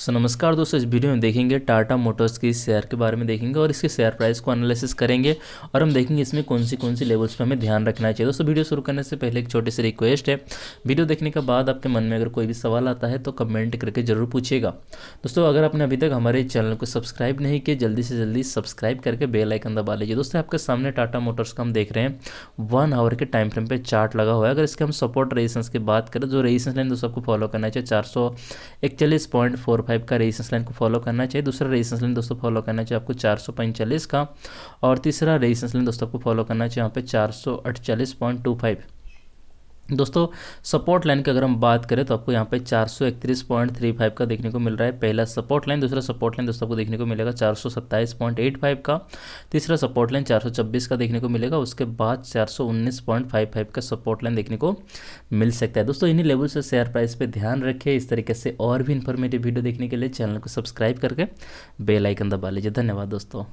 सो नमस्कार दोस्तों इस वीडियो में देखेंगे टाटा मोटर्स की शेयर के बारे में देखेंगे और इसके शेयर प्राइस को एनालिसिस करेंगे और हम देखेंगे इसमें कौन सी कौन सी लेवल्स पर हमें ध्यान रखना चाहिए दोस्तों वीडियो शुरू करने से पहले एक छोटी सी रिक्वेस्ट है वीडियो देखने के बाद आपके मन में अगर कोई भी सवाल आता है तो कमेंट करके जरूर पूछिएगा दोस्तों अगर आपने अभी तक हमारे चैनल को सब्सक्राइब नहीं किया जल्दी से जल्दी सब्सक्राइब करके बेलाइकन दबा लीजिए दोस्तों आपके सामने टाटा मोटर्स का हम देख रहे हैं वन आवर के टाइम फ्रेम पर चार्ट लगा हुआ है अगर इसके हम सपोर्ट रेजिस्टेंस की बात करें जो रेजिस्टेंस लाइन दोस्तों आपको फॉलो करना चाहिए चार सौ पॉइंट फोर फाइव का रेजिस्टेंस लाइन को फॉलो करना चाहिए दूसरा रेजिस्टेंस लाइन दोस्तों फॉलो करना चाहिए आपको चार सौ पैंतालीस का और तीसरा रेजिस्टेंस लाइन दोस्तों आपको फॉलो करना चाहिए यहाँ पे चार सौ अड़चालीस पॉइंट टू फाइव दोस्तों सपोर्ट लाइन की अगर हम बात करें तो आपको यहाँ पे 431.35 का देखने को मिल रहा है पहला सपोर्ट लाइन दूसरा सपोर्ट लाइन दोस्तों आपको देखने को मिलेगा 427.85 का तीसरा सपोर्ट लाइन 426 का देखने को मिलेगा उसके बाद 419.55 का सपोर्ट लाइन देखने को मिल सकता है दोस्तों इन्हीं लेवल से शेयर प्राइस पर ध्यान रखें इस तरीके से और भी इन्फॉर्मेटिव वीडियो देखने के लिए चैनल को सब्सक्राइब करके बेलाइकन दबा लीजिए धन्यवाद दोस्तों